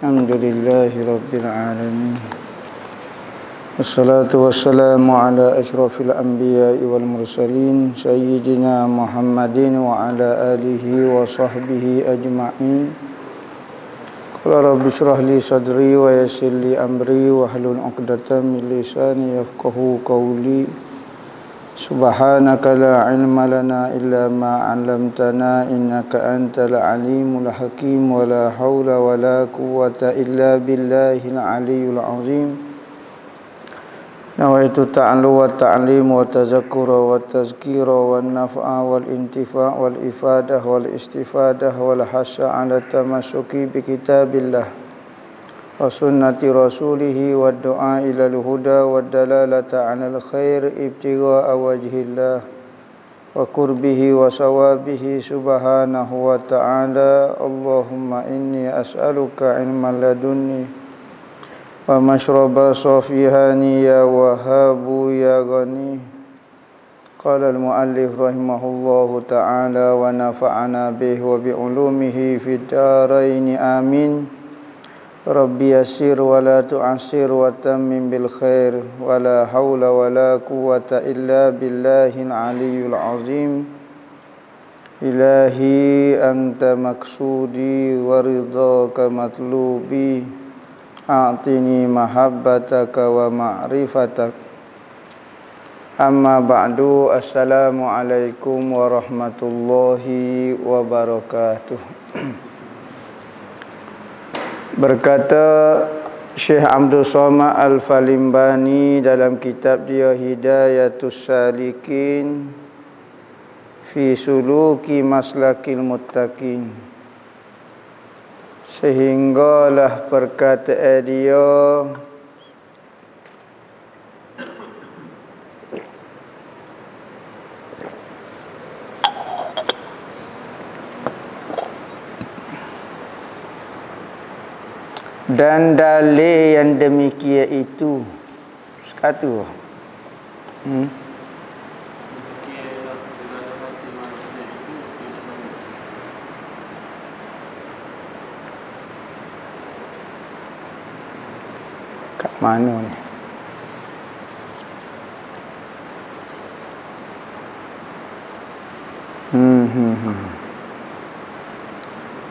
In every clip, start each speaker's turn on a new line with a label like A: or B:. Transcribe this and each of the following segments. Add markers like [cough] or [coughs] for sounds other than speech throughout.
A: الحمد لله رب العالمين والصلاة والسلام على أشرف الأنبياء والمرسلين سيدنا محمد وعلى آله وصحبه أجمعين قال رب اشرح لي صدري ويسر لي أمري واحلل عقدة من لساني يفقه قولي Subhanaka la ilma lana illa ma 'allamtana innaka antal alimul hakim wa la hawla wa la quwwata illa billahil aliyyil azim Nawaitu ta'lu wa ta'lim wa tazakkura wa tazkira wa naf'a wal intifa' wal ifadah wal istifadah wal hasya 'ala tamasuki bi kitabillah وسنه رسوله والدعاء الى الهدى والدلاله على الخير ابتغاء وجه الله وقربه وصوابه سبحانه وتعالى اللهم اني اسالك علما لدني ومشرب صافي هانيا وهاب يا غني قال المؤلف رحمه الله تعالى ونفعنا به وبعلومه في الدارين امين Rabbi yasir wa la tu'asir wa tammim bil khair wa la hawla wa la quwata illa billahil aliyyul azim Ilahi anta maksudi wa ridhaka matlubi A'tini mahabbataka wa ma'rifatak Amma ba'du assalamu alaikum warahmatullahi wabarakatuh [clears throat] Berkata Syekh Abdul Somad Al-Falimbani dalam kitab dia Hidayatus Salikin fi suluki maslakil muttaqin sehinggalah perkataan dia Dan
B: dalil yang demikian itu Sekatu Hmm
A: Kat Hmm, hmm, hmm.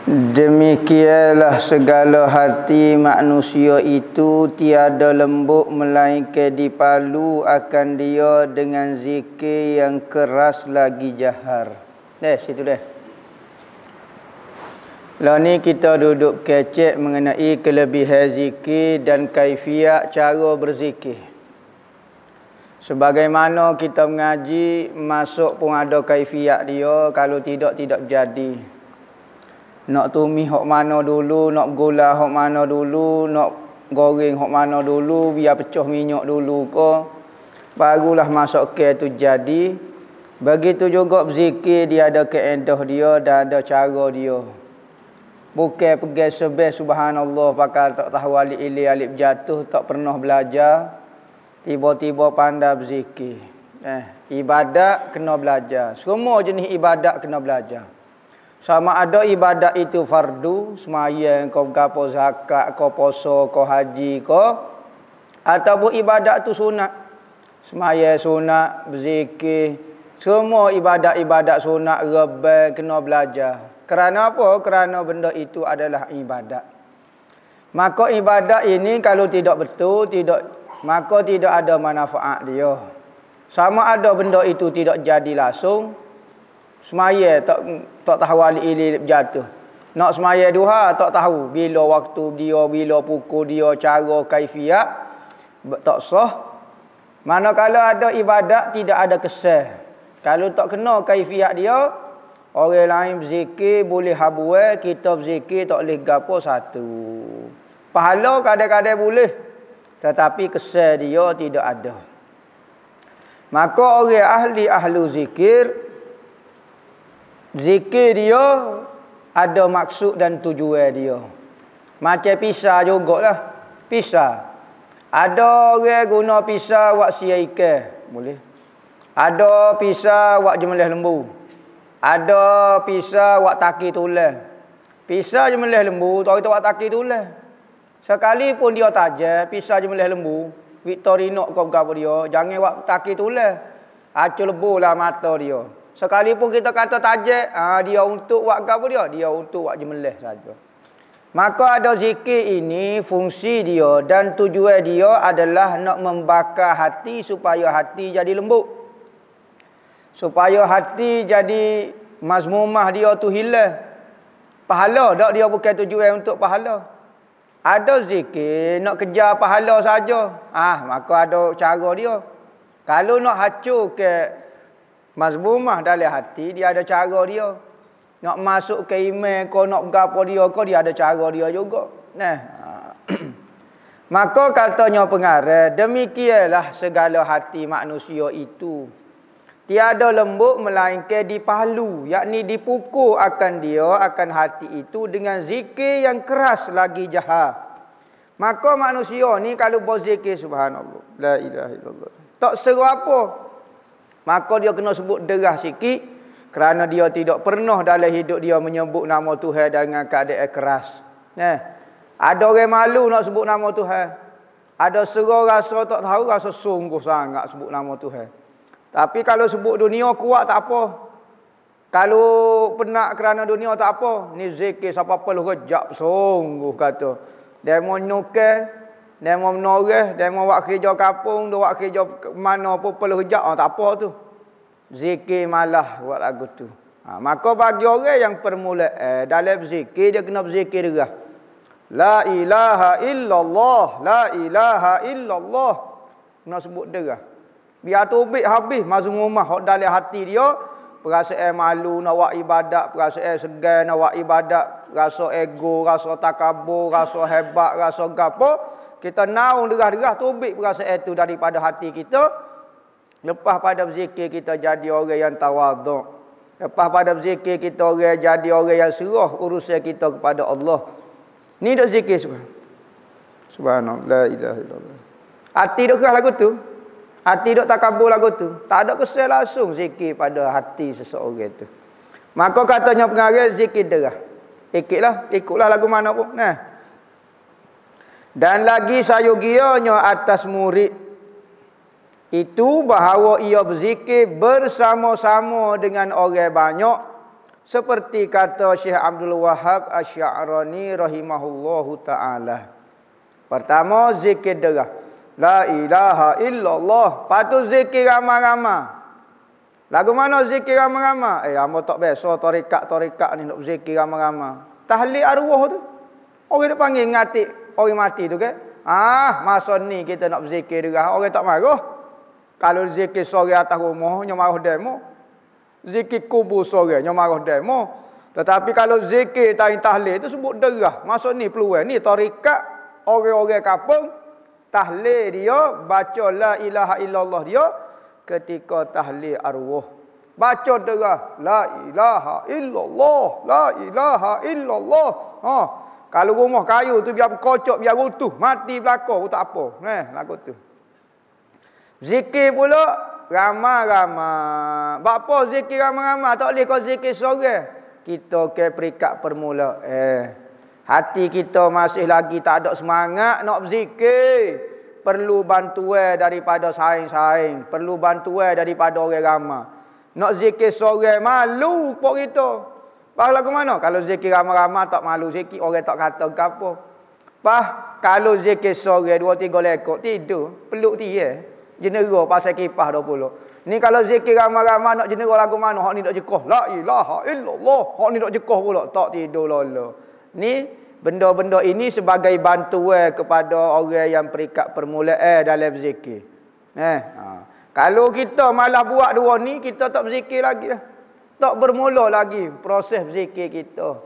A: Demikianlah segala hati manusia
B: itu tiada lembut melainkan dipalu akan dia dengan zikir yang keras lagi jahar. Dah situ dah. Lah ni kita duduk kecek mengenai kelebihan zikir dan kaifiat cara berzikir. Sebagaimana kita mengaji masuk pun ada kaifiat dia kalau tidak tidak jadi nak tumis hok mana dulu, nak gula hok mana dulu, nak goreng hok mana dulu, biar pecah minyak dulu ko. Barulah masuk ke tu jadi. Begitu juga berzikir dia ada keendah dia dan ada cara dia. Bukan pergi sebes subhanallah pakal tak tahu alik ilik alik jatuh tak pernah belajar. Tiba-tiba pandai berzikir. Eh, ibadat kena belajar. Semua jenis ibadat kena belajar. Sama ada ibadat itu fardu, semayang, kau gapo zakat, kau poso, kau haji, kau. Ataupun ibadat itu sunat. Semayang sunat, berzikir. Semua ibadat-ibadat sunat, rebel, kena belajar. Kerana apa? Kerana benda itu adalah ibadat. Maka ibadat ini kalau tidak betul, tidak maka tidak ada manfaat dia. Sama ada benda itu tidak jadi langsung, semaya tak tak tahu alih-alih jatuh nak semaya duha tak tahu bila waktu dia bila pukul dia cara kaifiat tak sah manakala ada ibadat tidak ada kesal kalau tak kena kaifiat dia orang lain zikir boleh habue kita zikir tak boleh gapo satu pahala kadang-kadang boleh tetapi kesal dia tidak ada maka orang ahli ahli zikir Zikir dia ada maksud dan tujuan dia. Macam pisah lah. Pisah. Ada orang guna pisah buat sia ikan. Boleh. Ada pisah buat jemelih lembu. Ada pisah buat taki tulang. Pisah jemelih lembu, tak kita buat taki tulang. Sekalipun dia taja pisah jemelih lembu, Victorino kau bergabung dia, jangan buat taki tulang. Acu lebulah mata dia. Sekalipun kita kata tajek, ha, dia untuk buat apa dia? Dia untuk buat jemelih saja. Maka ada zikir ini, fungsi dia dan tujuan dia adalah nak membakar hati supaya hati jadi lembut. Supaya hati jadi mazmumah dia tu hilang. Pahala tak dia bukan tujuan untuk pahala. Ada zikir, nak kejar pahala saja. Ah, ha, maka ada cara dia. Kalau nak hacur ke Mazmumah dalam hati dia ada cara dia. Nak masuk ke iman ke nak gapo dia ke dia ada cara dia juga. Nah. [clears throat] Maka katanya pengarah, demikianlah segala hati manusia itu. Tiada lembut melainkan dipalu, yakni dipukul akan dia, akan hati itu dengan zikir yang keras lagi jahat. Maka manusia ni kalau berzikir subhanallah, la ilaha illallah. Tak seru apa? Maka dia kena sebut derah sikit kerana dia tidak pernah dalam hidup dia menyebut nama Tuhan dengan keadaan keras. Nah. Ada orang malu nak sebut nama Tuhan. Ada serah rasa tak tahu rasa sungguh sangat sebut nama Tuhan. Tapi kalau sebut dunia kuat tak apa. Kalau penat kerana dunia tak apa. Ni zikir siapa perlu rejak sungguh kata. Demo nuker dia mau menoreh, dia mau buat kerja kapung, dia buat kerja mana pun perlu hujak, ha, tak apa tu. Zikir malah buat lagu tu. Ha, maka bagi orang yang permula eh, dalam zikir, dia kena berzikir juga? La ilaha illallah, la ilaha illallah. Kena sebut dia. Biar tu ubik habis, mazum rumah, hak dalam hati dia. Perasa eh malu nak buat ibadat, perasa eh segan nak buat ibadat. Rasa ego, rasa takabur, rasa hebat, rasa gapur. Kita naung derah-derah tubik perasaan itu daripada hati kita. Lepas pada berzikir kita jadi orang yang tawaduk. Lepas pada berzikir kita orang yang jadi orang yang serah urusan kita kepada Allah. Ni dah zikir semua. Subhanallah la ilaha illallah. Hati dak kerah lagu tu. Hati dak takabur lagu tu. Tak ada kesel langsung zikir pada hati seseorang itu. Maka katanya pengarang zikir derah. Ikitlah, ikutlah lagu mana pun. Nah. Dan lagi saya gianya atas murid. Itu bahawa ia berzikir bersama-sama dengan orang banyak. Seperti kata Syekh Abdul Wahab Asy'arani rahimahullahu taala. Pertama zikir derah. La ilaha illallah. Patu zikir ramah-ramah Lagu mana zikir ramah-ramah Eh ambo tak biasa tarekat-tarekat ni nak zikir ramah-ramah Tahlil arwah tu. Orang dia panggil ngatik orang mati tu ke? Ah, masa ni kita nak berzikir dia, orang tak marah. Kalau zikir sore atas rumah, nyo marah demo. Zikir kubur sore, nyo marah demo. Tetapi kalau zikir tahin tahlil itu sebut derah. Masa ni peluang ni tarikat orang-orang kampung tahlil dia baca la ilaha illallah dia ketika tahlil arwah. Baca derah la ilaha illallah, la ilaha illallah. Ha. Kalau rumah kayu tu biar kocok, biar runtuh, mati belakang pun tak apa. neh lagu tu. Zikir pula ramai-ramai. Bak apa zikir ramai-ramai? Tak boleh kau zikir sore. Kita ke perikat permula. Eh, hati kita masih lagi tak ada semangat nak berzikir. Perlu bantuan daripada saing-saing. Perlu bantuan daripada orang ramai. Nak zikir sore malu pun itu. Pah lagu mana? Kalau zikir ramah-ramah tak malu zikir, orang tak kata ke apa. Pah, kalau zikir sore dua tiga lekuk, tidur. Peluk dia. eh. Jenera pasal kipah dua puluh. Ni kalau zikir ramah-ramah nak jenera lagu mana? Hak ni tak jekoh. La ilaha illallah. Hak ni tak jekoh pula. Tak tidur lalu. Ni, benda-benda ini sebagai bantuan kepada orang yang perikat permulaan eh, dalam zikir. Eh, ha. Kalau kita malah buat dua ni, kita tak berzikir lagi dah tak bermula lagi proses berzikir kita.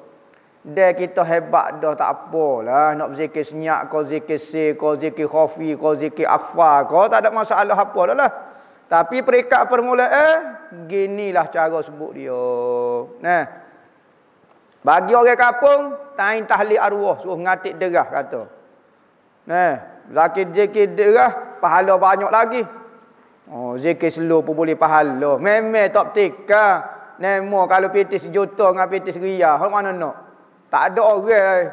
B: Dah kita hebat dah tak apalah. Nak berzikir senyak kau, zikir si, kau, zikir khafi, kau, zikir akhfa kau. Tak ada masalah apa dah lah. Tapi perikat permulaan, lah cara sebut dia. Nah. Bagi orang kapung, tain tahli arwah. Suruh ngatik derah kata. Nah. Zakir zikir derah, pahala banyak lagi. Oh, zikir slow pun boleh pahala. Memang tak tikah. Nemo kalau pitis sejuta dengan piti seria. Hal mana nak? Tak ada orang lah.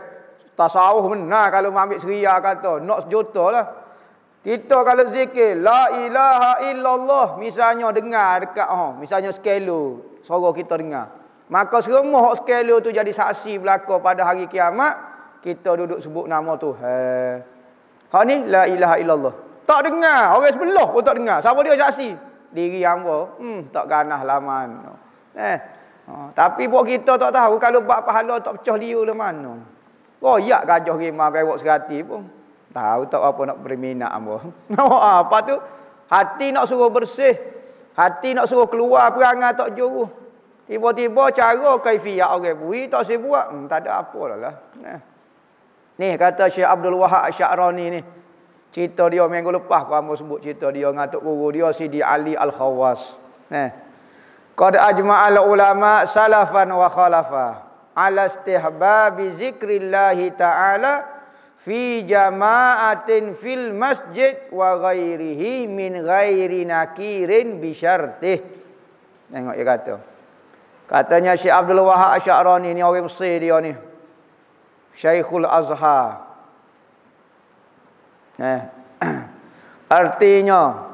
B: Tasawuf benar kalau ambil seria kata. Nak sejuta lah. Kita kalau zikir. La ilaha illallah. Misalnya dengar dekat. Oh, misalnya sekelu. Soro kita dengar. Maka semua sekelu tu jadi saksi berlaku pada hari kiamat. Kita duduk sebut nama tu. Hal ni. La ilaha illallah. Tak dengar. Orang sebelah pun tak dengar. Siapa dia saksi? Diri yang apa? Hmm, tak ganah lah mana. Eh. Oh, tapi buat kita tak tahu kalau buat pahala tak pecah liu le lah mana. Royak oh, gajah rimah gerok segati pun. Tahu tak apa nak berminat ambo. [laughs] apa tu? Hati nak suruh bersih. Hati nak suruh keluar perangai tak juruh. Tiba-tiba cara kaifiah orang bui tak si buat. Hmm, tak ada apalah lah. Eh. Ni kata Syekh Abdul Wahab Syarani ni. Cerita dia minggu lepas kau ambo sebut cerita dia dengan tok guru dia Sidi Ali Al-Khawas. Eh. Qad ajma'al ulama salafan wa khalafa ala istihbabi zikrillahi ta'ala fi jama'atin fil masjid wa ghairihi min ghairi nakirin bi syartih. Tengok dia kata. Katanya Syekh Abdul Wahab Asy'arani ni orang Mesir dia ni. Syekhul Azhar. Eh. [clears throat] Artinya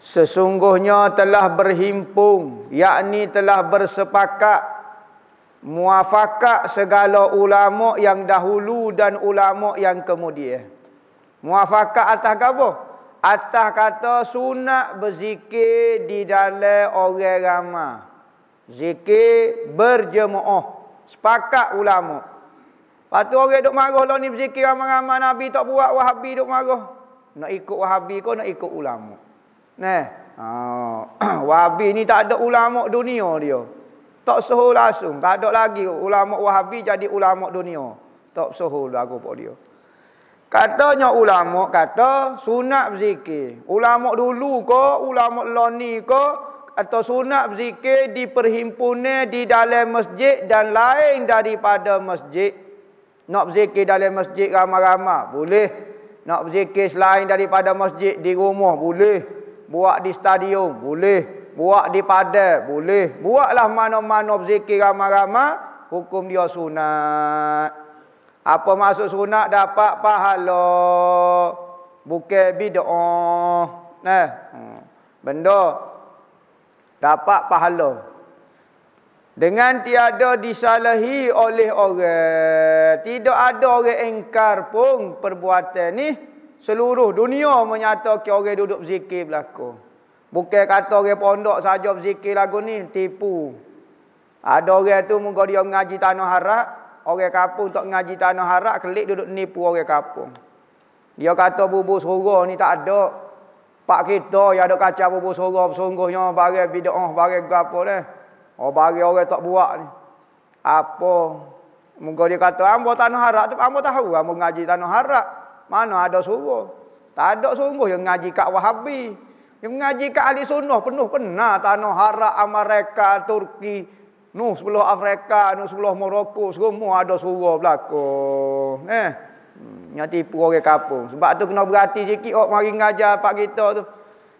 B: Sesungguhnya telah berhimpung yakni telah bersepakat muafakat segala ulama yang dahulu dan ulama yang kemudian. Muafakat atas apa? Atas kata sunat berzikir di dalam orang ramai. Zikir berjemaah. Sepakat ulama. Lepas tu orang duk marah lah ni berzikir ramai-ramai Nabi tak buat Wahabi duk marah. Nak ikut Wahabi kau nak ikut ulama.
A: Nah, oh.
B: [clears throat] Wahabi ni tak ada ulama dunia dia. Tak suhu langsung. Tak ada lagi ulama Wahabi jadi ulama dunia. Tak suhu lagu pak dia. Katanya ulama kata sunat berzikir. Ulama dulu ke, ulama loni ke, atau sunat berzikir diperhimpunnya di dalam masjid dan lain daripada masjid. Nak berzikir dalam masjid ramai-ramai, boleh. Nak berzikir selain daripada masjid di rumah, boleh buat di stadium boleh buat di padang boleh buatlah mana-mana berzikir ramai-ramai hukum dia sunat apa maksud sunat dapat pahala bukan bid'ah nah eh, hmm. benda dapat pahala dengan tiada disalahi oleh orang tidak ada orang engkar pun perbuatan ni seluruh dunia menyatakan orang duduk zikir berlaku. Bukan kata orang pondok saja zikir lagu ni, tipu. Ada orang tu muka dia mengaji tanah harap, orang kapung untuk mengaji tanah harap, kelik duduk nipu orang kapung. Dia kata bubur surah ni tak ada. Pak kita yang ada kaca bubur surah sungguhnya, bagi bida'ah, bagi apa ni. Oh, bagi orang tak buat ni. Apa? Muka dia kata, ambo tanah harap tu, ambo tahu, ambo ngaji tanah harap. Mana ada suruh. Tak ada sungguh yang ngaji kat Wahabi. Yang ngaji kat Ahli Sunnah penuh pernah. Tanah Harap, Amerika, Turki. Nuh sebelah Afrika, Nuh sebelah Morocco. Semua ada suruh belakang. Eh. Hmm, yang tipu orang kapung. Sebab tu kena berhati sikit. Oh, mari ngajar pak kita tu.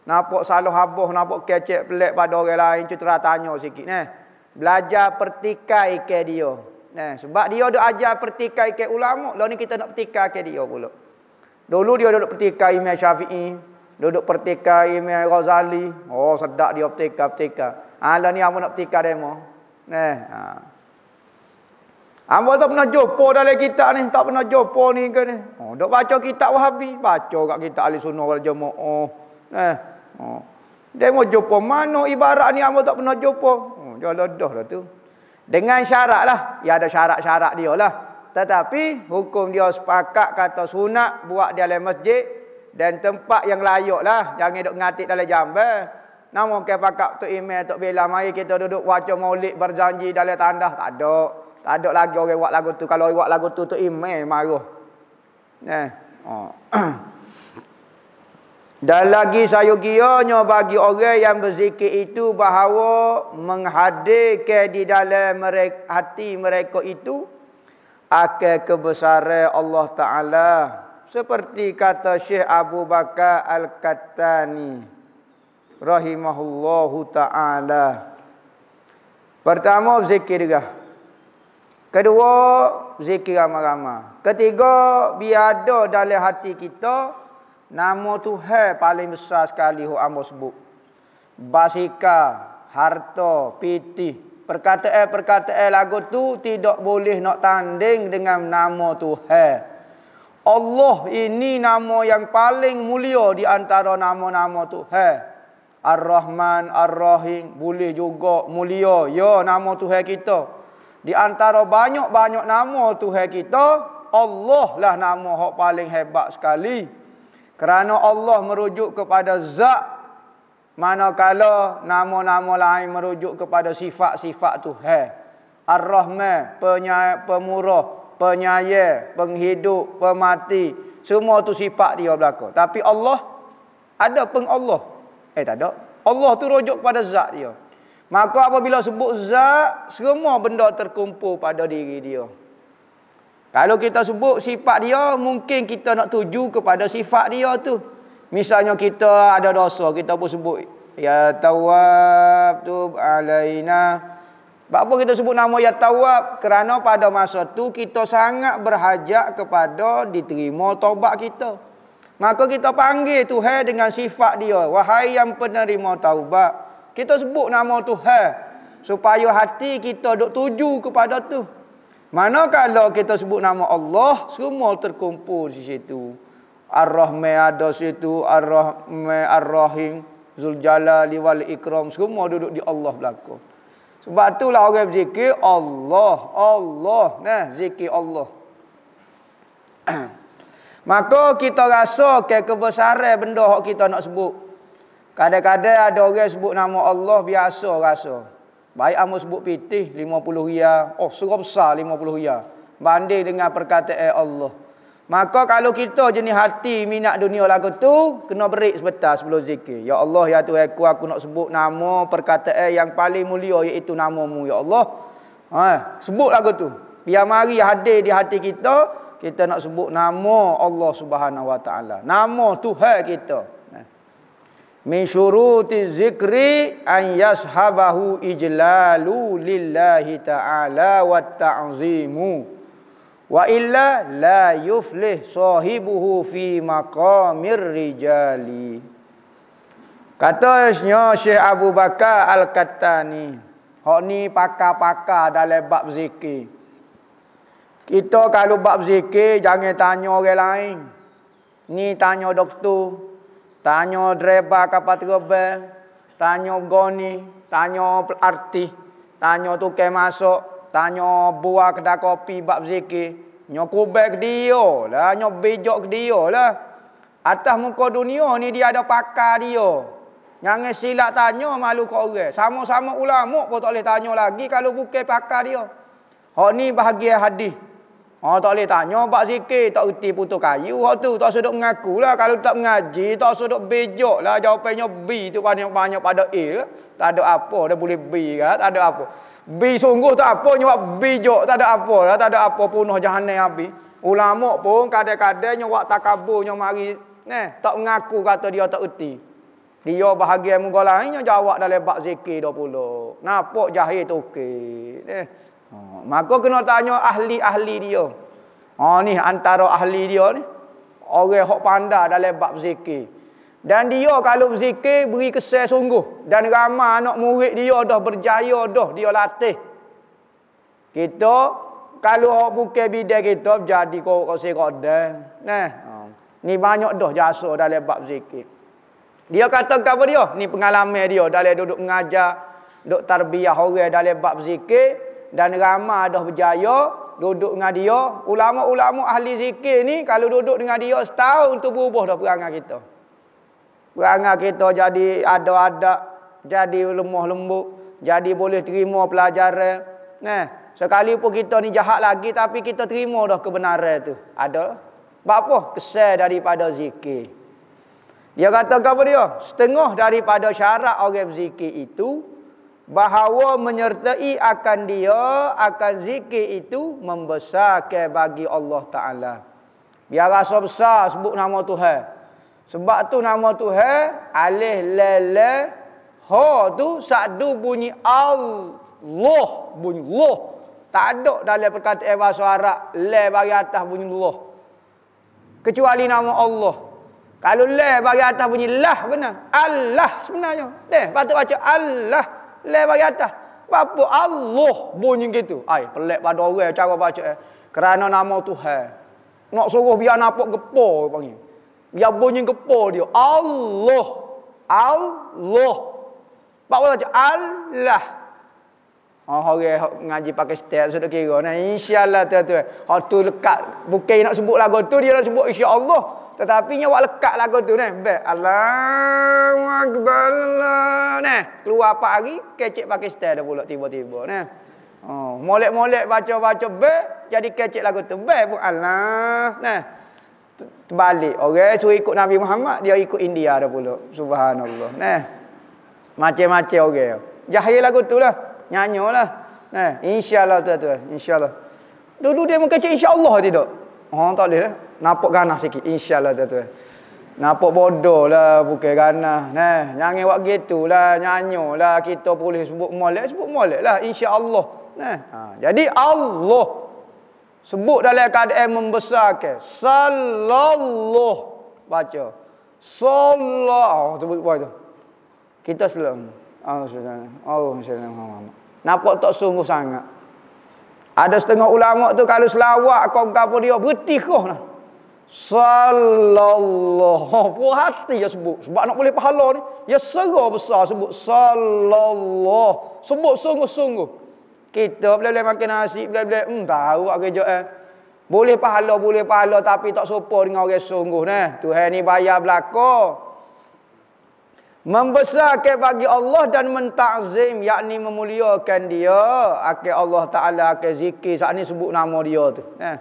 B: Nampak salah habuh, nampak kecek pelik pada orang lain. Cetera tanya sikit. Eh. Belajar pertikai ke dia. Eh. Sebab dia ada ajar pertikai ke ulama. Lalu ni kita nak pertikai ke dia pula. Dulu dia duduk pertikai Imam Syafi'i. Duduk pertikai Imam Ghazali. Oh, sedak dia pertikai, pertikai. Ala ah, ni aku nak pertikai demo. neh. ha. Ambo tak pernah jumpa dalam kitab ni, tak pernah jumpa ni ke ni. Oh, dok baca kitab Wahabi, baca kat kitab Ahli Sunnah wal Jamaah. Oh. neh. Oh. Ha. Demo jumpa mana ibarat ni ambo tak pernah jumpa. Oh, jalan dah lah tu. Dengan syarat lah. Ya ada syarat-syarat dia lah tetapi hukum dia sepakat kata sunat buat di dalam masjid dan tempat yang lah jangan duk ngatik dalam jambah namun ke pakak tu email tok bela mari kita duduk baca maulid berjanji dalam tanda tak ada tak ada lagi orang buat lagu tu kalau orang buat lagu tu tu email marah nah oh [clears throat] dan lagi saya bagi orang yang berzikir itu bahawa menghadirkan di dalam mereka, hati mereka itu Ake kebesaran Allah Ta'ala. Seperti kata Syekh Abu Bakar al Katani Rahimahullahu Ta'ala. Pertama, zikir dia. Kedua, zikir ramai-ramai. Ketiga, biado ada dalam hati kita, nama Tuhan paling besar sekali yang Allah sebut. Basika, harta, pitih, Perkataan-perkataan eh, eh, lagu tu tidak boleh nak tanding dengan nama Tuhan. Allah ini nama yang paling mulia di antara nama-nama Tuhan. Ar-Rahman, Ar-Rahim boleh juga mulia ya nama Tuhan kita. Di antara banyak-banyak nama Tuhan kita, Allah lah nama yang paling hebat sekali. Kerana Allah merujuk kepada zat Manakala nama-nama lain merujuk kepada sifat-sifat tu. Hey. Ar-Rahman, penyay pemurah, penyayar, penghidup, pemati. Semua tu sifat dia belakang. Tapi Allah, ada peng Allah. Eh tak ada. Allah tu rujuk kepada zat dia. Maka apabila sebut zat, semua benda terkumpul pada diri dia. Kalau kita sebut sifat dia, mungkin kita nak tuju kepada sifat dia tu. Misalnya kita ada dosa, kita pun sebut ya tawab tu alaina. Apa kita sebut nama ya tawab? Kerana pada masa tu kita sangat berhajat kepada diterima taubat kita. Maka kita panggil Tuhan dengan sifat dia, wahai yang penerima taubat. Kita sebut nama Tuhan supaya hati kita dok tuju kepada tu. mana kalau kita sebut nama Allah, semua terkumpul di situ. Ar-Rahme ada situ, Ar-Rahme, Ar-Rahim, Zul Zuljalali wal Ikram, semua duduk di Allah belaka. Sebab itulah orang berzikir Allah, Allah, nah zikir Allah. [clears throat] Maka kita rasa ke kebesaran benda yang kita nak sebut. Kadang-kadang ada orang sebut nama Allah biasa rasa. Baik amu sebut pitih 50 riyal. Oh, serup besar 50 riyal. Banding dengan perkataan Allah. Maka kalau kita jenis hati minat dunia lagu tu, kena break sebentar sebelum zikir. Ya Allah, ya Tuhan aku, aku nak sebut nama perkataan yang paling mulia iaitu namamu, ya Allah. Ha, sebut lagu tu. Biar mari hadir di hati kita, kita nak sebut nama Allah Subhanahu Wa Taala. Nama Tuhan kita. Ha. Min syuruti zikri an yashabahu ijlalu lillahi ta'ala wa ta'zimu. Ta wa illa la yuflih sahibuhu fi maqamir rijali katanya Syekh Abu Bakar Al-Kattani hok ni pakar-pakar dalam bab zikir kita kalau bab zikir jangan tanya orang lain ni tanya doktor tanya dreba kapat terbang tanya goni tanya artis tanya tukang masuk tanya buah kedai kopi bab zikir nyok kubek ke dia lah nyok bijak ke dia lah atas muka dunia ni dia ada pakar dia yang silap tanya malu kau orang sama-sama ulama pun tak boleh tanya lagi kalau bukan pakar dia hok ni bahagia hadis Oh, tak boleh tanya pak zikir tak uti putus kayu hak tu tak sedok mengakulah kalau tak mengaji tak sedok lah jawapannya B tu banyak-banyak pada A lah. tak ada apa dah boleh B kan tak ada apa B sungguh tak apa nyawa B tak ada apa lah tak ada apa punoh jahanam abi ulama pun kadang-kadang nyawa takabur nyawa mari neh tak mengaku kata dia tak uti dia bahagia mugalainya jawab dalam bak zikir 20 napa jahil tu okey neh Oh, maka kena tanya ahli-ahli dia. Ha, ni antara ahli dia ni. Orang Hok pandai dalam bab zikir. Dan dia kalau berzikir, beri kesel sungguh. Dan ramai anak murid dia dah berjaya dah. Dia latih. Kita, kalau orang buka bidang kita, jadi kau kasi kodeng. Nah. Oh, ni banyak dah jasa dalam bab zikir. Dia kata apa dia, ni pengalaman dia dalam duduk mengajar, duduk tarbiah orang dalam bab zikir dan ramah dah berjaya duduk dengan dia ulama-ulama ahli zikir ni kalau duduk dengan dia setahun tu berubah dah perangai kita perangai kita jadi ada-ada jadi lemah lembut jadi boleh terima pelajaran nah sekalipun kita ni jahat lagi tapi kita terima dah kebenaran tu ada apa kesal daripada zikir dia kata apa dia setengah daripada syarat orang zikir itu bahawa menyertai akan dia akan zikir itu membesarkan bagi Allah Taala. Biar rasa besar sebut nama Tuhan. Sebab tu nama Tuhan alif lam ha tu sadu bunyi Allah bunyi Allah. Tak ada dalam perkataan bahasa Arab le bagi atas bunyi Allah. Kecuali nama Allah. Kalau le bagi atas bunyi Allah benar. Allah sebenarnya. Deh patut baca Allah. Lain bagi atas. Bapa Allah bunyi gitu. Ai, pelak pada orang cara baca eh. Kerana nama Tuhan. Nak suruh biar nampak gepor panggil. dia bunyi gepor dia. Allah. Allah. Bapa baca Allah. Ha, oh, orang ngaji pakai setiap sudah kira. Nah, insyaAllah tuan-tuan. Oh, tu lekat. Bukan nak sebut lagu tu, dia nak sebut insya Allah. Tetapi nyawa lekat lagu tu ni. Baik. Allahu Akbar Allah. Ni. Keluar apa hari. Kecik Pakistan dah pula tiba-tiba. Ni. Oh, molek-molek baca-baca baik. Jadi kecik lagu tu. Baik pun Allah. Ni. Terbalik. Okey. Suruh ikut Nabi Muhammad. Dia ikut India dah pula. Subhanallah. Ni. Macam-macam okey. Jahil lagu tu lah. Nyanyo lah. Insya Allah tu tu. Insya Allah. Dulu dia mengkecik insyaAllah tidak. Oh, tak boleh lah. Eh? nampak ganas sikit insyaallah tu tu nampak bodoh lah bukan ganas nah nyanyi buat gitu lah nyanyi lah kita boleh sebut molek sebut molek lah insyaallah nah ha. jadi Allah sebut dalam keadaan membesarkan sallallahu baca sallallahu oh, sebut buat tu kita selam Allah subhanahu wa ta'ala nampak tak sungguh sangat ada setengah ulama tu kalau selawat kau kau dia berhenti lah sallallahu buah oh, hati dia sebut sebab nak boleh pahala ni ya serah besar sebut sallallahu sebut sungguh-sungguh kita boleh-boleh makan nasi boleh-boleh hmm tahu ke lah kerja eh boleh pahala boleh pahala tapi tak serupa dengan orang sungguh nah tuhan ni bayar belaka membesarkan bagi Allah dan mentakzim, yakni memuliakan dia akhir Allah taala akan zikir saat ni sebut nama dia tu eh.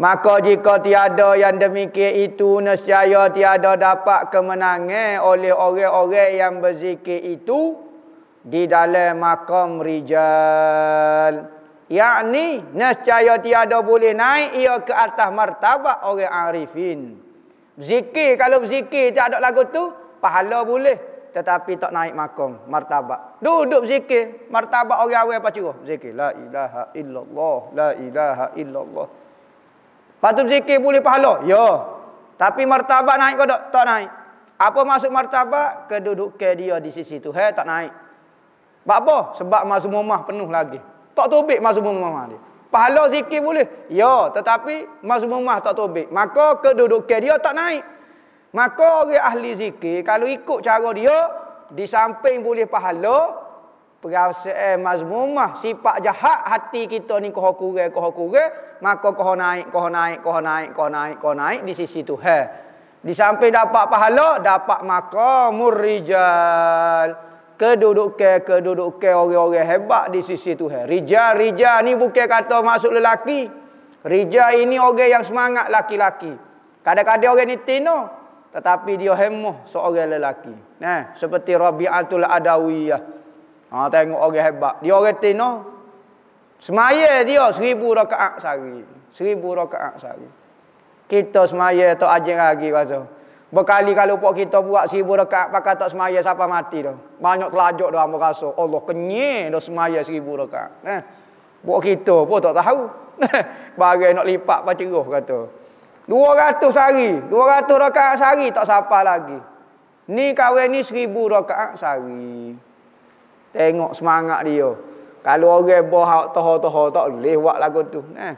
B: Maka jika tiada yang demikian itu nescaya tiada dapat kemenangan oleh orang-orang yang berzikir itu di dalam makam rijal. Yakni nescaya tiada boleh naik ia ke atas martabat orang arifin. Zikir kalau berzikir tak ada lagu tu pahala boleh tetapi tak naik makam martabat. Duduk zikir martabat orang awal apa cerah? Zikir la ilaha illallah la ilaha illallah. Patut zikir boleh pahala? Ya. Tapi martabat naik ke tak? Tak naik. Apa maksud martabat? Kedudukan dia di sisi tu. Hei, tak naik. Sebab apa? Sebab masuk rumah penuh lagi. Tak tubik rumah dia. Pahala zikir boleh? Ya. Tetapi masuk rumah tak tubik. Maka kedudukan dia tak naik. Maka orang ahli zikir, kalau ikut cara dia, di samping boleh pahala, perasaan eh, mazmumah sifat jahat hati kita ni kau kurang kau kurang maka kau naik kau naik kau naik kau naik kau naik di sisi Tuhan di samping dapat pahala dapat maqamur rijal kedudukan kedudukan orang-orang hebat di sisi Tuhan rijal rijal ni bukan kata masuk lelaki rijal ini orang yang semangat laki-laki kadang-kadang orang ni tino tetapi dia hemoh seorang lelaki nah seperti Rabi'atul Adawiyah Ha tengok orang hebat. Dia orang Tino. Semaya dia seribu rakaat sehari. Seribu rakaat sehari. Kita semaya tak ajin lagi rasa. Berkali kalau pun kita buat seribu rakaat pakai tak semaya siapa mati dah. Banyak telajuk dah ambo rasa. Allah kenyang dah semaya seribu rakaat. Eh. Buat kita pun tak tahu. [laughs] Bagai nak lipat pacerah kata. 200 hari, 200 rakaat sehari tak sampai lagi. Ni kawin ni seribu rakaat sehari. Tengok semangat dia. Kalau orang bah toho-toho tak boleh buat lagu tu. Eh.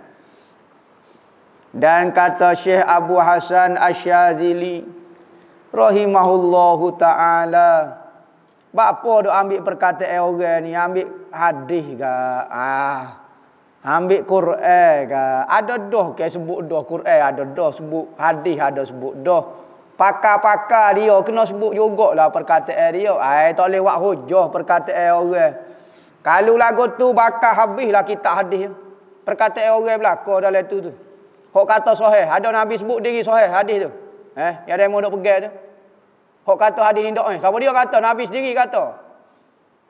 B: Dan kata Syekh Abu Hasan Asy-Syazili rahimahullahu taala. Bapa dok ambil perkataan eh, orang ni, ambil hadis ke? Ah. Ambil Quran ke? Ada dah ke sebut dah Quran, ada dah sebut hadis, ada sebut dah pakar-pakar dia kena sebut lah perkataan dia. Ai tak boleh buat hujah perkataan orang. Kalau lagu tu bakal habislah kita hadis. Perkataan orang belaka dalam tu tu. Hok kata sahih, ada Nabi sebut diri sahih hadis tu. Eh, yang ada yang nak pegang tu. Hok kata hadis ni dak eh. Siapa dia kata? Nabi sendiri kata.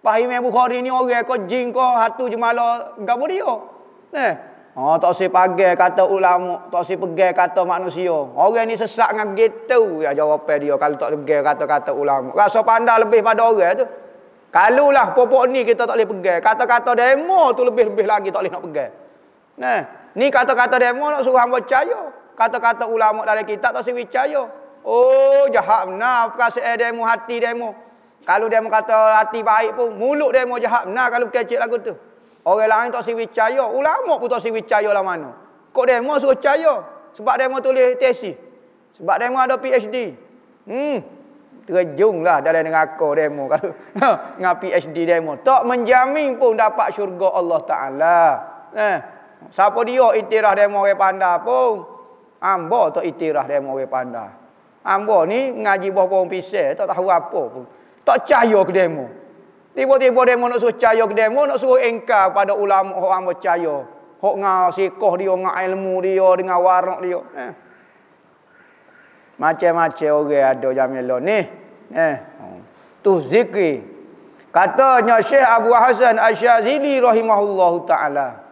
B: Pahimai Bukhari ni orang kau jing kau hatu jemala gabo dia. Nah. Eh? Oh, tak usah pagi kata ulama, tak usah pergi kata manusia. Orang ni sesak dengan gitu, ya jawab dia kalau tak pergi kata-kata ulama. Rasa pandai lebih pada orang tu. Kalulah popok ni kita tak boleh pergi, kata-kata demo tu lebih-lebih lagi tak boleh nak pergi. Nah, ni kata-kata demo nak suruh hamba percaya. Kata-kata ulama dalam kitab tak usah percaya. Oh, jahat benar perasaan eh, demo hati demo. Kalau demo kata hati baik pun, mulut demo jahat benar kalau kecil lagu tu. Orang lain tak sibuk percaya. Ulama pun tak sibuk percaya lah mana. Kok demo suruh percaya. Sebab demo tulis tesis. Sebab demo ada PhD. Hmm. Terjung lah dalam neraka demo. [laughs] Kalau dengan PhD demo. Tak menjamin pun dapat syurga Allah Ta'ala. Eh. Siapa dia itirah demo orang pandai pun. Amba tak itirah demo orang pandai. Amba ni ngaji bawah buah pisah. Tak tahu apa pun. Tak percaya ke demo. Tiba-tiba demo nak suruh cayo ke demo, nak suruh engkau pada ulama orang percaya. Hok ngau sikoh dia ngau ilmu dia dengan warak dia. Eh. Macam-macam orang ada zaman lo ni. Eh. Tu zikir. Katanya Syekh Abu Hasan Asy-Syazili rahimahullahu taala.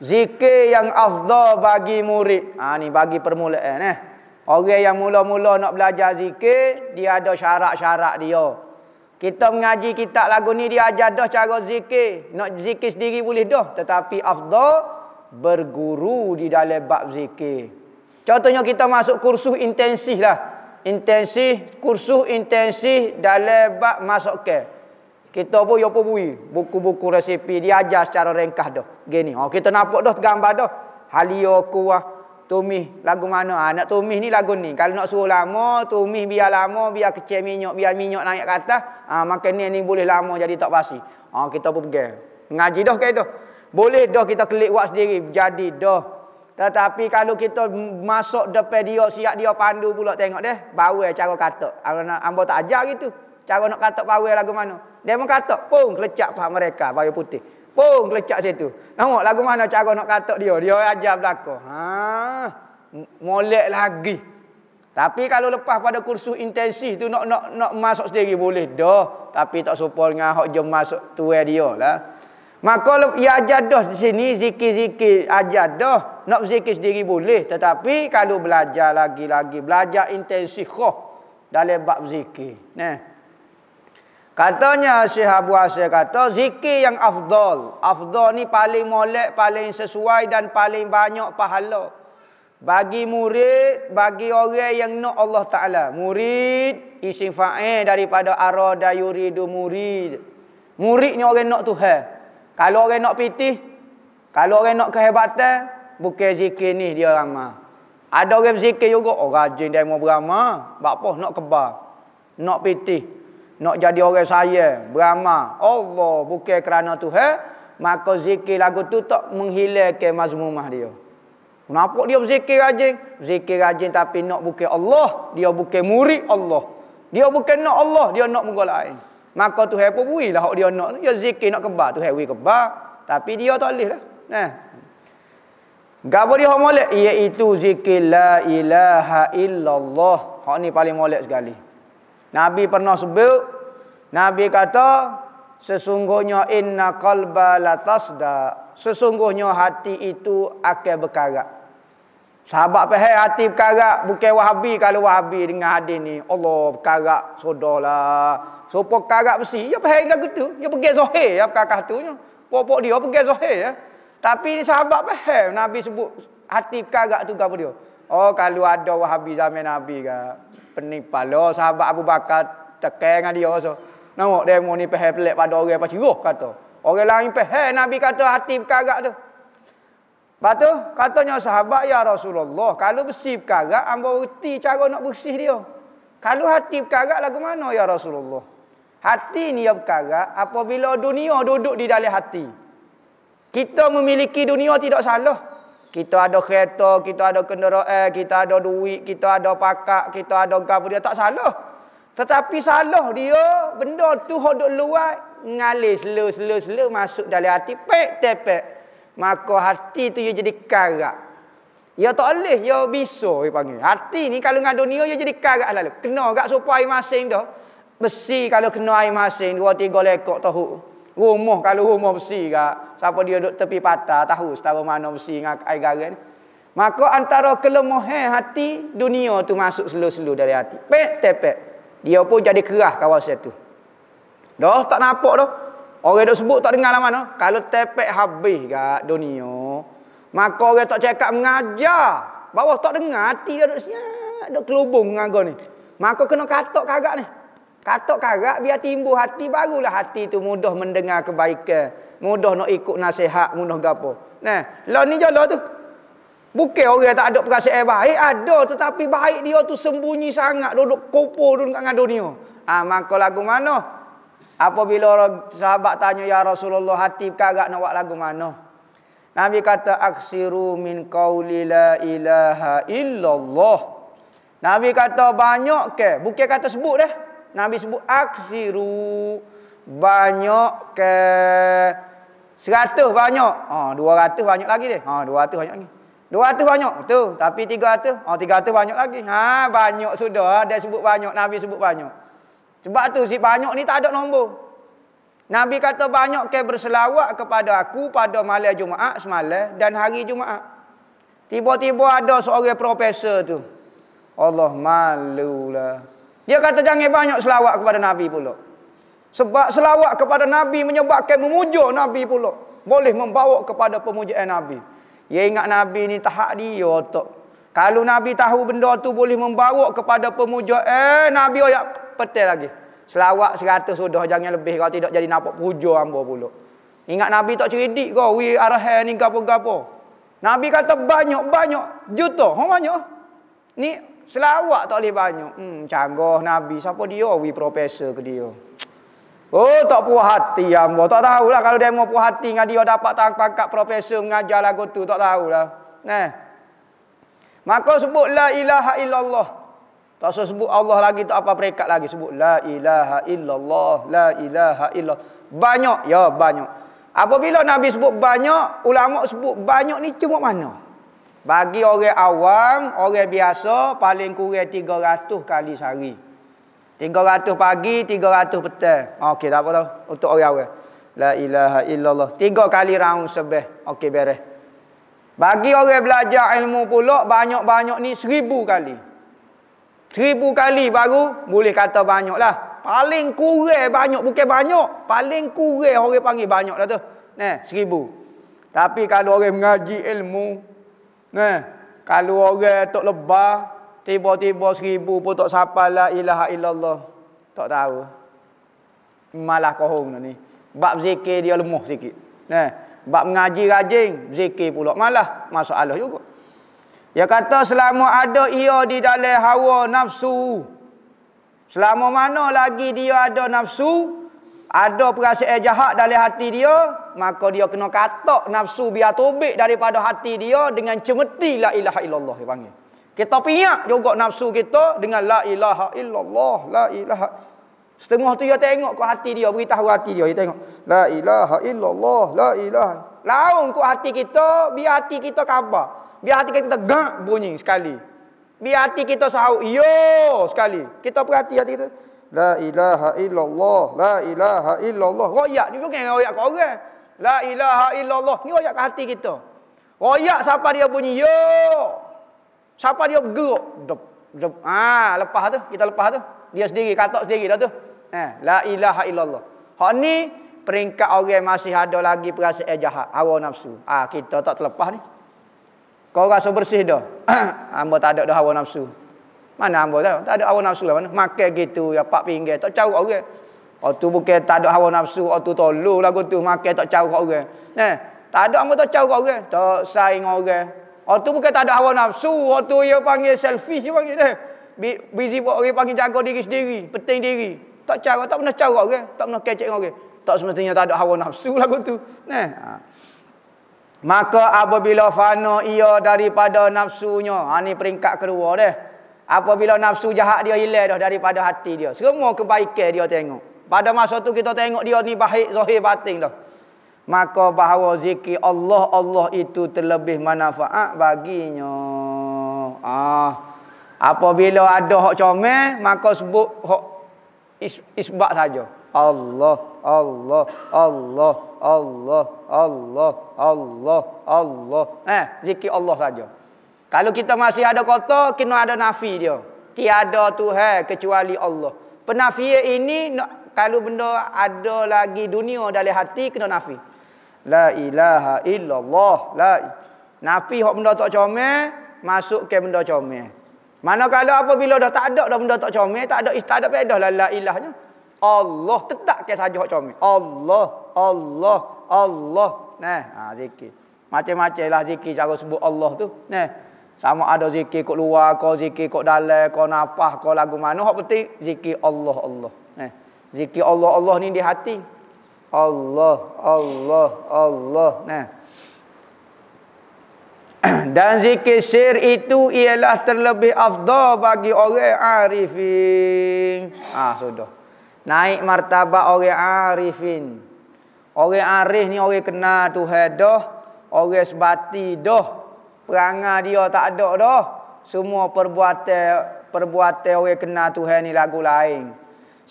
B: Zikir yang afdal bagi murid. Ha ni bagi permulaan eh. Orang yang mula-mula nak belajar zikir, dia ada syarat-syarat dia. Kita mengaji kitab lagu ni dia ajar dah cara zikir. Nak zikir sendiri boleh dah. Tetapi afdal berguru di dalam bab zikir. Contohnya kita masuk kursus intensif lah. Intensif, kursus intensif dalam bab masuk ke. Kita pun yang pun bui. Buku-buku resipi dia ajar secara ringkas dah. Gini. Oh, kita nampak dah gambar dah. Halia kuah. Tumih lagu mana? Ha, nak tumih ni lagu ni. Kalau nak suruh lama, tumih biar lama, biar kecil minyak, biar minyak naik ke atas. Ha, ah, maka ni, ni boleh lama jadi tak pasti. Ha, ah, kita pun pergi. Ngaji dah ke itu? Boleh dah kita klik buat sendiri. Jadi dah. Tetapi kalau kita masuk depan dia, siap dia pandu pula tengok deh. Bawa cara katak. Ambo tak ajar gitu. Cara nak katak bawa lagu mana. Dia mau katak pun kelecak paham mereka. Bawa putih. Pung kelecak situ. Nampak lagu mana cara nak katak dia? Dia ajar belakang. Ha, molek lagi. Tapi kalau lepas pada kursus intensif tu nak nak nak masuk sendiri boleh dah. Tapi tak serupa dengan hak je masuk tu dia lah. Maka ia ajar dah di sini zikir-zikir ajar dah. Nak zikir sendiri boleh tetapi kalau belajar lagi-lagi belajar intensif khah dalam bab zikir. Nah. Katanya Syekh Abu Asyik kata zikir yang afdal. Afdal ni paling molek, paling sesuai dan paling banyak pahala. Bagi murid, bagi orang yang nak Allah Ta'ala. Murid isim fa'il daripada arada yuridu murid. Murid ni orang nak Tuhan. Kalau orang nak piti, kalau orang nak kehebatan, bukan zikir ni dia ramah. Ada orang zikir juga, oh rajin dia mau beramah. Bapak nak kebal, nak piti nak jadi orang saya beramal Allah bukan kerana Tuhan maka zikir lagu tu tak menghilangkan mazmumah dia kenapa dia berzikir rajin zikir rajin tapi nak bukan Allah dia bukan murid Allah dia bukan nak Allah dia nak muka lain maka Tuhan pun bui dia nak dia zikir nak kebal Tuhan bui kebal tapi dia tak boleh lah nah Gapo dia molek iaitu zikir la ilaha illallah hak ni paling molek sekali Nabi pernah sebut Nabi kata sesungguhnya inna qalba latasda sesungguhnya hati itu akan berkarat sahabat pe hati berkarat bukan wahabi kalau wahabi dengan hadis ni Allah berkarat sudahlah siapa karat besi ya pe hai lagu tu ya pergi zahir ya kakak tu nya popok dia pergi zahir ya tapi ni sahabat pe nabi sebut hati berkarat tu gapo dia oh kalau ada wahabi zaman nabi ke penipalo sahabat Abu Bakar tekan dengan dia so. Nampak dia mau ni peh pelik pada orang apa ciruh kata. Orang lain peh Nabi kata hati perkara tu. Lepas tu katanya sahabat ya Rasulullah kalau bersih perkara ambo reti cara nak bersih dia. Kalau hati perkara lagu mana ya Rasulullah? Hati ni yang perkara apabila dunia duduk di dalam hati. Kita memiliki dunia tidak salah. Kita ada kereta, kita ada kenderaan, eh, kita ada duit, kita ada pakak, kita ada gapo dia tak salah. Tetapi salah dia benda tu hodok luar ngalir selu selu selu masuk dalam hati pek tepek. Maka hati tu dia jadi karak. Ya tak boleh, ya biso dia panggil. Hati ni kalau dengan dunia dia jadi karak lalu. Kena gak supaya masing dah. Besi kalau kena air masing, dua tiga lekok tahu. Rumah kalau rumah besi ke, siapa dia duduk tepi patah tahu setara mana besi dengan air ni. Maka antara kelemahan hati dunia tu masuk selu-selu dari hati. Pek tepek. Dia pun jadi kerah kawasan tu. Dah tak nampak dah. Orang duk sebut tak dengar lama dah. Kalau tepek habis ke dunia, maka orang tak cakap mengajar. Bawah tak dengar hati dia duk siap, duk kelubung dengan kau ni. Maka kena katok kagak ni. Katok karak biar timbul hati barulah hati tu mudah mendengar kebaikan, mudah nak ikut nasihat, mudah gapo. Nah, lah ni jalah tu. Bukan orang tak ada perasaan eh, baik, ada tetapi baik dia tu sembunyi sangat duduk kopo duduk dengan dunia. Ah ha, maka lagu mana? Apabila orang sahabat tanya ya Rasulullah hati karak nak buat lagu mana? Nabi kata aksiru min qauli la ilaha illallah. Nabi kata banyak ke? Bukan kata sebut dah. Nabi sebut aksiru banyak ke seratus banyak. Ha dua ratus banyak lagi dia. Ha dua ratus banyak lagi. Dua ratus banyak tu Tapi tiga ratus. Ha tiga ratus banyak lagi. Ha banyak sudah. Dia sebut banyak. Nabi sebut banyak. Sebab tu si banyak ni tak ada nombor. Nabi kata banyak ke berselawat kepada aku pada malam Jumaat semalam dan hari Jumaat. Tiba-tiba ada seorang profesor tu. Allah malulah. Dia kata jangan banyak selawat kepada Nabi pula. Sebab selawat kepada Nabi menyebabkan memuja Nabi pula. Boleh membawa kepada pemujaan Nabi. Dia ya, ingat Nabi ni tahak dia otak. Kalau Nabi tahu benda tu boleh membawa kepada pemujaan. Eh, Nabi ayat petir lagi. Selawat seratus sudah jangan lebih. Kalau tidak jadi nampak puja hamba pula. Ingat Nabi tak ceridik kau. Wih arahan ni gapo-gapo. Nabi kata banyak-banyak juta. Oh banyak. Ni selawat tak boleh banyak. Hmm, canggah Nabi. Siapa dia? Wi profesor ke dia? Oh, tak puas hati ya ambo. Tak tahulah kalau dia mau puas hati dengan dia dapat tang pangkat profesor mengajar lagu tu, tak tahulah. Nah. Maka sebut la ilaha illallah. Tak usah sebut Allah lagi, tak apa perekat lagi. Sebut la ilaha illallah, la ilaha illallah. Banyak, ya banyak. Apabila Nabi sebut banyak, ulama sebut banyak ni cuma mana? Bagi orang awam, orang biasa paling kurang 300 kali sehari. 300 pagi, 300 petang. Okey, tak apa tau. Untuk orang awam. La ilaha illallah. Tiga kali raun sebeh. Okey, beres. Bagi orang belajar ilmu pula, banyak-banyak ni seribu kali. Seribu kali baru boleh kata banyak lah. Paling kurang banyak. Bukan banyak. Paling kurang orang panggil banyak lah tu. Nah, seribu. Tapi kalau orang mengaji ilmu, Nah, kalau orang tak lebah, tiba-tiba seribu pun tak sapa la ilaha illallah. Tak tahu. Malah kohong ni. Bab zikir dia lemah sikit. Nah, bab mengaji rajin, zikir pula malah masalah juga. Ya kata selama ada ia di dalam hawa nafsu. Selama mana lagi dia ada nafsu, ada perasaan jahat dalam hati dia, maka dia kena katak nafsu biar tobik daripada hati dia dengan cemeti la ilaha illallah dia panggil. Kita piak juga nafsu kita dengan la ilaha illallah, la ilaha. Setengah tu dia tengok ke hati dia, beritahu hati dia, dia tengok. La ilaha illallah, la ilaha. Laung ke hati kita, biar hati kita kabar. Biar hati kita gak bunyi sekali. Biar hati kita sahut, yo sekali. Kita perhati hati kita. La ilaha illallah, la ilaha illallah. Royak, dia bukan royak ke orang. La ilaha illallah. Ni royak ke hati kita. Royak siapa dia bunyi. Yo. Siapa dia geruk. Dup, dup. Ah, ha, lepas tu. Kita lepas tu. Dia sendiri. Katak sendiri dah tu. Eh. La ilaha illallah. Hak ni. Peringkat orang masih ada lagi perasaan eh, jahat. Awal nafsu. Ah, kita tak terlepas ni. Kau rasa bersih dah. [coughs] Amba tak ada dah awal nafsu. Mana amba tahu? Tak ada awal nafsu lah mana. Makan gitu. Ya, pak pinggir. Tak cari orang. Oh tu bukan tak ada hawa nafsu, oh tu tolong lagu tu makan tak cau kat orang. Nah, tak ada apa tak cau kat orang, tak saing orang. Oh tu bukan tak ada hawa nafsu, oh tu dia panggil selfie, dia panggil dah. Busy buat orang panggil jaga diri sendiri, penting diri. Tak cara, tak pernah cara orang, tak pernah kecek dengan orang. Tak semestinya tak ada hawa nafsu [laughs] lagu tu. Nah. Ha. Maka apabila fana ia daripada nafsunya. Ha, ini peringkat kedua dia. Apabila nafsu jahat dia hilang dah daripada hati dia. Semua kebaikan dia tengok. Pada masa tu kita tengok dia ni baik zahir batin tu. Maka bahawa zikir Allah Allah itu terlebih manfaat baginya. Ah. Apabila ada hak comel maka sebut hak is, isbab saja. Allah Allah Allah Allah Allah Allah Allah. Eh, zikir Allah saja. Kalau kita masih ada kata kena ada nafi dia. Tiada Tuhan kecuali Allah. Penafian ini kalau benda ada lagi dunia dalam hati kena nafi. La ilaha illallah. La nafi hok benda tak comel masuk ke benda comel. Mana kalau apabila dah tak ada dah benda tak comel, tak ada istadak pedah lah la ilahnya. Allah tetap ke saja hok comel. Allah, Allah, Allah. Nah, ha, zikir. Macam-macam lah zikir cara sebut Allah tu. Nah. Sama ada zikir kok luar, kau zikir kok dalam, kau nafah, kau lagu mana. Hak penting zikir Allah, Allah. Nah. Zikir Allah Allah ni di hati. Allah Allah Allah nah. [clears throat] Dan zikir syir itu ialah terlebih afdal bagi orang arifin. Ah sudah. Naik martabat orang arifin. Orang arif ni orang kenal Tuhan dah, orang sebati dah. Perangai dia tak ada dah. Semua perbuatan perbuatan orang kenal Tuhan ni lagu lain.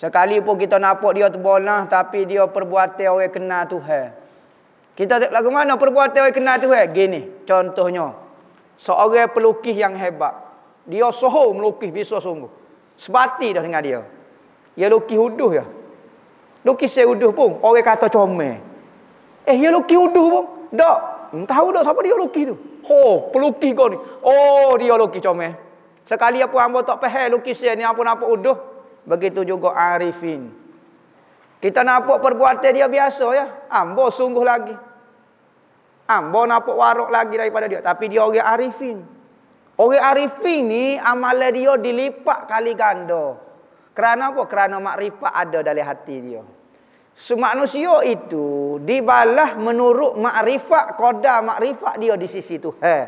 B: Sekali pun kita nampak dia terbonah tapi dia perbuatan orang kena Tuhan. Kita tak lagu mana perbuatan orang kena Tuhan? Gini, contohnya seorang pelukis yang hebat. Dia soho melukis bisa sungguh. Sebati dah dengan dia. Dia lukis huduh ya. Lukis saya huduh pun orang kata comel. Eh, dia lukis huduh pun. Dak, tahu dak siapa dia lukis tu? Ho, oh, pelukis kau ni. Oh, dia lukis comel. Sekali apa hamba tak faham lukis saya ni apa apa huduh, Begitu juga arifin. Kita nampak perbuatan dia biasa ya. Ambo sungguh lagi. Ambo nampak warok lagi daripada dia. Tapi dia orang arifin. Orang arifin ni amal dia dilipat kali ganda. Kerana apa? Kerana makrifat ada dalam hati dia. Semanusia itu dibalah menurut makrifat. Kodar makrifat dia di sisi Tuhan. Hey.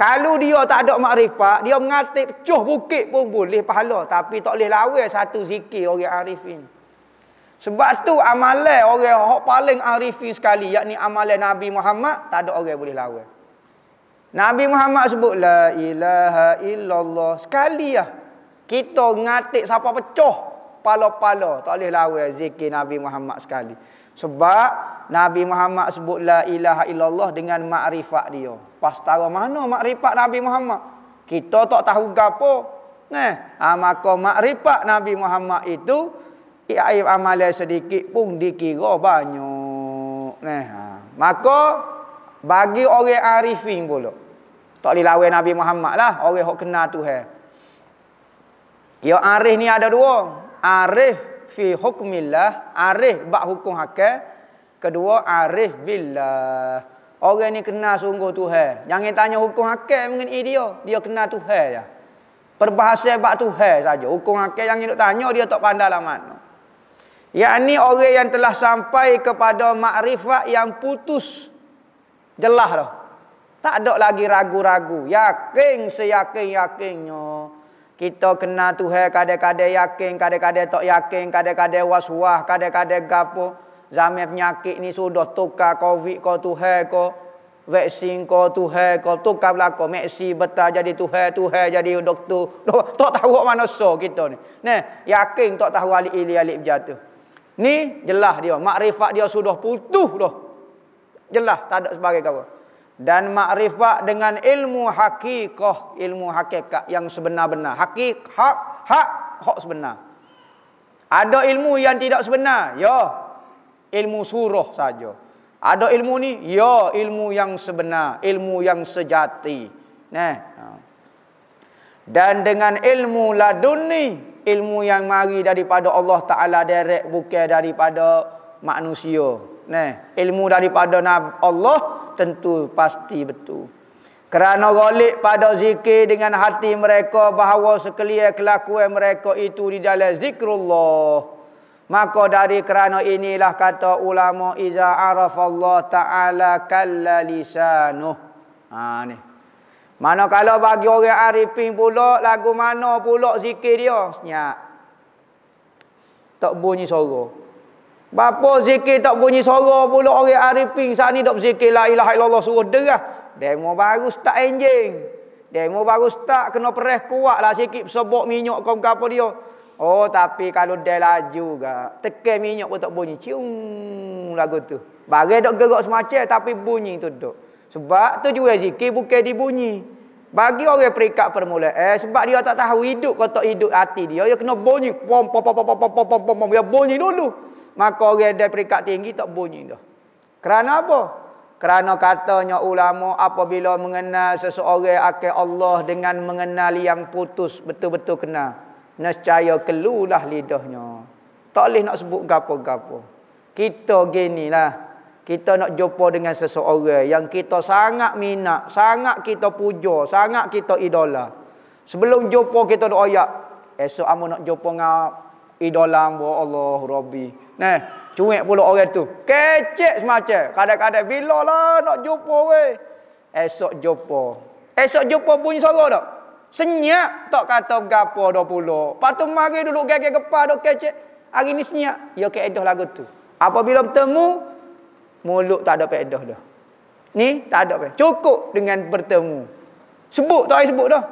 B: Kalau dia tak ada makrifat, dia mengatik cuh bukit pun boleh pahala. Tapi tak boleh lawan satu zikir orang arifin. Sebab tu amalan orang yang paling arifin sekali, yakni amalan Nabi Muhammad, tak ada orang boleh lawan. Nabi Muhammad sebut, La ilaha illallah. Sekali lah. Kita ngatik siapa pecoh. Pala-pala. Tak boleh lawan zikir Nabi Muhammad sekali. Sebab Nabi Muhammad sebut, La ilaha illallah dengan makrifat dia pastara mana makrifat Nabi Muhammad? Kita tak tahu gapo. Nah, ha, makrifat Nabi Muhammad itu iaib amal sedikit pun dikira banyak. Nah, ha. maka bagi orang arifin pula. Tak boleh lawan Nabi Muhammad lah, orang hok kenal Tuhan. yo ya, arif ni ada dua. Arif fi hukmillah, arif bak hukum hakam. Kedua arif billah. Orang ni kena sungguh Tuhan. Jangan tanya hukum hakim mengenai dia. Dia kena Tuhan ya. Perbahasa bab Tuhan saja. Hukum hakim yang nak tanya dia tak pandai lah mana. Yang ni orang yang telah sampai kepada makrifat yang putus. Jelah dah. Tak ada lagi ragu-ragu. Yakin seyakin-yakinnya. Kita kena Tuhan kadang-kadang yakin, kadang-kadang tak yakin, kadang-kadang was-was, kadang-kadang gapo zaman penyakit ni sudah tukar covid ko tuhan ko vaksin ko tuhan ko tukar belako Messi betah jadi tuhan tuhan jadi doktor tak tahu manusia kita ni ne yakin tak tahu ahli ilmu ahli berjatuh ni jelas dia makrifat dia sudah putus dah jelas tak ada sebagai kau dan makrifat dengan ilmu hakikah ilmu hakikat yang sebenar-benar hakik hak hak sebenar ada ilmu yang tidak sebenar ya ilmu suruh saja. Ada ilmu ni, ya ilmu yang sebenar, ilmu yang sejati. Nah. Ha. Dan dengan ilmu ladun ni, ilmu yang mari daripada Allah Taala direct bukan daripada manusia. Nah, ilmu daripada Allah tentu pasti betul. Kerana golik pada zikir dengan hati mereka bahawa sekalian kelakuan mereka itu di dalam zikrullah. Maka dari kerana inilah kata ulama iza arafallah ta'ala kalla lisanuh. Ha ni. Manakala bagi orang arifin pula lagu mana pula zikir dia senyap. Tak bunyi suara. Bapa zikir tak bunyi suara pula orang arifin saat ni dok zikir la ilaha illallah suruh derah. Demo baru start enjing. Demo baru start kena perih kuatlah sikit sebab minyak kau apa dia. Oh tapi kalau dia laju ke, tekan minyak pun tak bunyi. Cium lagu tu. Bagai dok gerak semacam tapi bunyi tu dok. Sebab tu juga zikir bukan dibunyi. Bagi orang perikat permula eh, sebab dia tak tahu hidup kau tak hidup hati dia dia kena bunyi pom pom pom pom pom pom pom dia bunyi dulu. Maka orang dari perikat tinggi tak bunyi dah. Kerana apa? Kerana katanya ulama apabila mengenal seseorang akan Allah dengan mengenali yang putus betul-betul kenal nescaya kelulah lidahnya. Tak boleh nak sebut gapo-gapo. Kita lah, Kita nak jumpa dengan seseorang yang kita sangat minat, sangat kita puja, sangat kita idola. Sebelum jumpa kita doa ya, esok amo nak jumpa dengan idola ambo Allah Rabbi. Nah, cuek pula orang tu. Kecek semacam. Kadang-kadang bila lah nak jumpa weh. Esok jumpa. Esok jumpa bunyi suara tak? Senyap tak kata gapo dua puluh. Lepas tu mari duduk gagal kepala duduk kecek. Hari ni senyap. Ya keedah lagu tu. Apabila bertemu, mulut tak ada peedah dah. Ni tak ada peedah. Cukup dengan bertemu. Sebut tak ada sebut dah.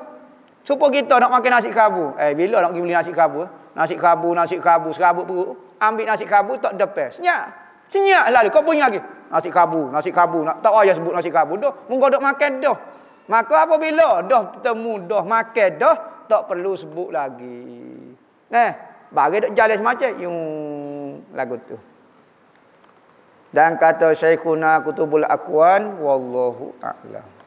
B: Supo kita nak makan nasi kabu. Eh bila nak pergi beli nasi kabu? Eh? Nasi kabu, nasi kabu, serabut perut. Ambil nasi kabu tak depes. Senyap. Senyap lalu. Kau bunyi lagi. Nasi kabu, nasi kabu. Nak, tak payah sebut nasi kabu dah. Munggu makan dah. Maka apabila dah bertemu, dah makan, dah tak perlu sebut lagi. Eh, bagi dak jalan semacam yung lagu tu. Dan kata Syekhuna Kutubul Aqwan, wallahu a'lam.